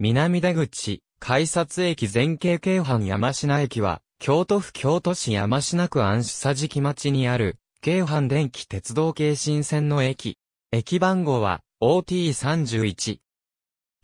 南出口、改札駅前景京阪山科駅は、京都府京都市山科区安久敷町にある、京阪電気鉄道京新線の駅。駅番号は、OT31。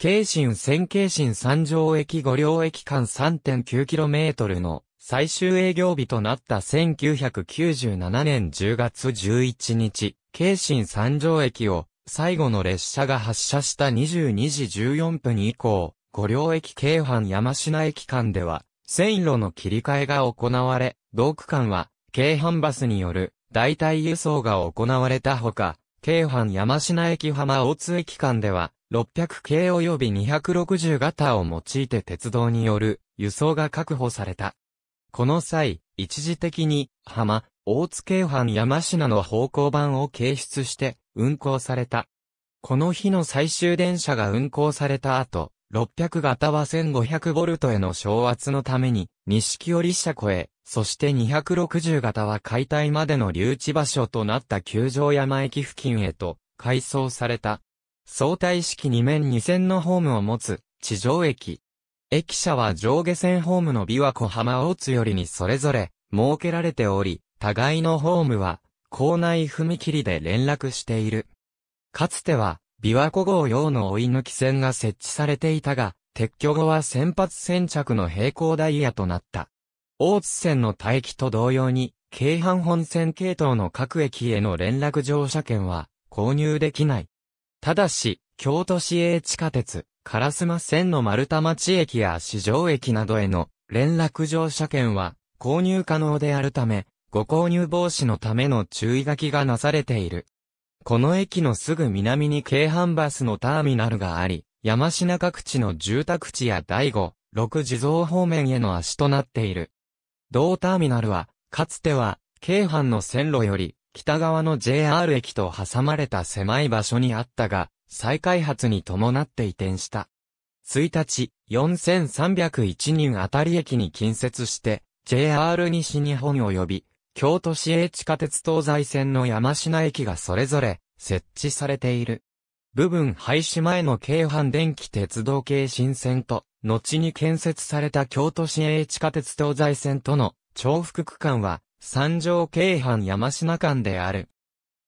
京新線京新三条駅五両駅間 3.9km の最終営業日となった1997年10月11日、京新三条駅を最後の列車が発車した22時14分以降、五両駅京阪山科駅間では、線路の切り替えが行われ、同区間は、京阪バスによる代替輸送が行われたほか、京阪山科駅浜大津駅間では、600系及び260型を用いて鉄道による輸送が確保された。この際、一時的に、浜、大津京阪山科の方向板を掲出して、運行された。この日の最終電車が運行された後、600型は1500ボルトへの昇圧のために、西寄織車庫へ、そして260型は解体までの留置場所となった球場山駅付近へと、改装された。相対式2面2線のホームを持つ、地上駅。駅舎は上下線ホームの琵琶湖浜大津よりにそれぞれ、設けられており、互いのホームは、校内踏切で連絡している。かつては、琵琶湖号用の追い抜き線が設置されていたが、撤去後は先発先着の平行ダイヤとなった。大津線の待機と同様に、京阪本線系統の各駅への連絡乗車券は購入できない。ただし、京都市営地下鉄、烏丸線の丸太町駅や市場駅などへの連絡乗車券は購入可能であるため、ご購入防止のための注意書きがなされている。この駅のすぐ南に京阪バスのターミナルがあり、山品各地の住宅地や第五、六地蔵方面への足となっている。同ターミナルは、かつては、京阪の線路より、北側の JR 駅と挟まれた狭い場所にあったが、再開発に伴って移転した。1日、4301人あたり駅に近接して、JR 西日本及び京都市営地下鉄東西線の山品駅がそれぞれ設置されている。部分廃止前の京阪電気鉄道系新線と、後に建設された京都市営地下鉄東西線との重複区間は、三条京阪山品間である。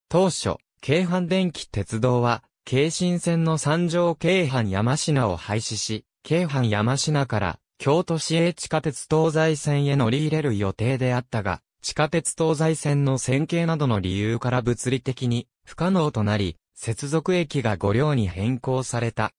当初、京阪電気鉄道は、京新線の三条京阪山品を廃止し、京阪山品から京都市営地下鉄東西線へ乗り入れる予定であったが、地下鉄東西線の線形などの理由から物理的に不可能となり、接続駅が5両に変更された。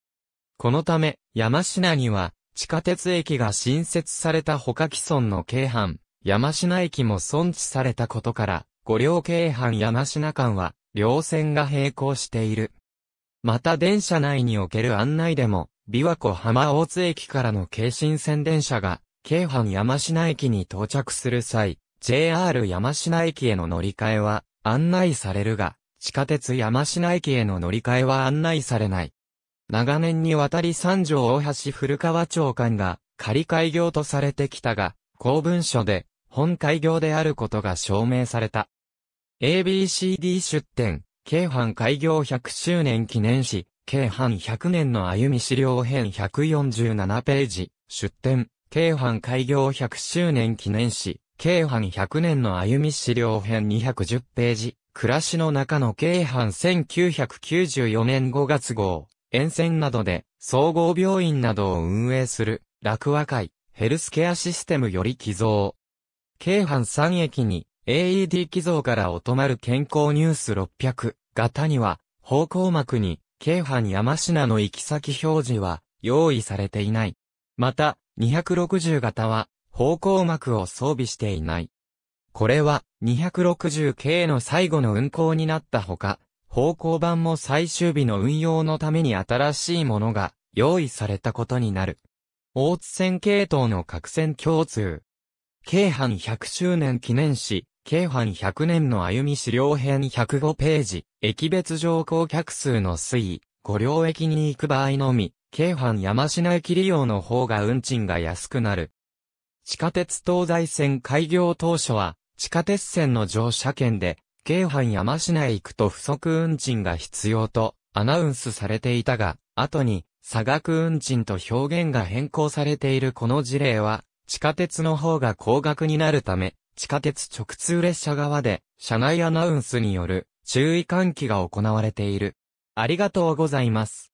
このため、山科には、地下鉄駅が新設された他既存の京阪、山科駅も存置されたことから、5両京阪山科間は、両線が並行している。また電車内における案内でも、琵琶湖浜大津駅からの京新線電車が、京阪山科駅に到着する際、JR 山科駅への乗り換えは案内されるが、地下鉄山科駅への乗り換えは案内されない。長年にわたり三条大橋古川町間が仮開業とされてきたが、公文書で本開業であることが証明された。ABCD 出展、京阪開業100周年記念誌、京阪100年の歩み資料編147ページ、出展、京阪開業100周年記念誌、京阪100年の歩み資料編210ページ、暮らしの中の京阪1994年5月号、沿線などで、総合病院などを運営する、楽和会、ヘルスケアシステムより寄贈。京阪3駅に、AED 寄贈からお泊まる健康ニュース600型には、方向幕に、京阪山品の行き先表示は、用意されていない。また、260型は、方向幕を装備していない。これは 260K の最後の運行になったほか、方向板も最終日の運用のために新しいものが用意されたことになる。大津線系統の各線共通。京阪100周年記念誌、京阪100年の歩み資料編105ページ、駅別乗降客数の推移、五両駅に行く場合のみ、京阪山品駅利用の方が運賃が安くなる。地下鉄東西線開業当初は、地下鉄線の乗車券で、京阪山市内行くと不足運賃が必要とアナウンスされていたが、後に、差額運賃と表現が変更されているこの事例は、地下鉄の方が高額になるため、地下鉄直通列車側で、車内アナウンスによる注意喚起が行われている。ありがとうございます。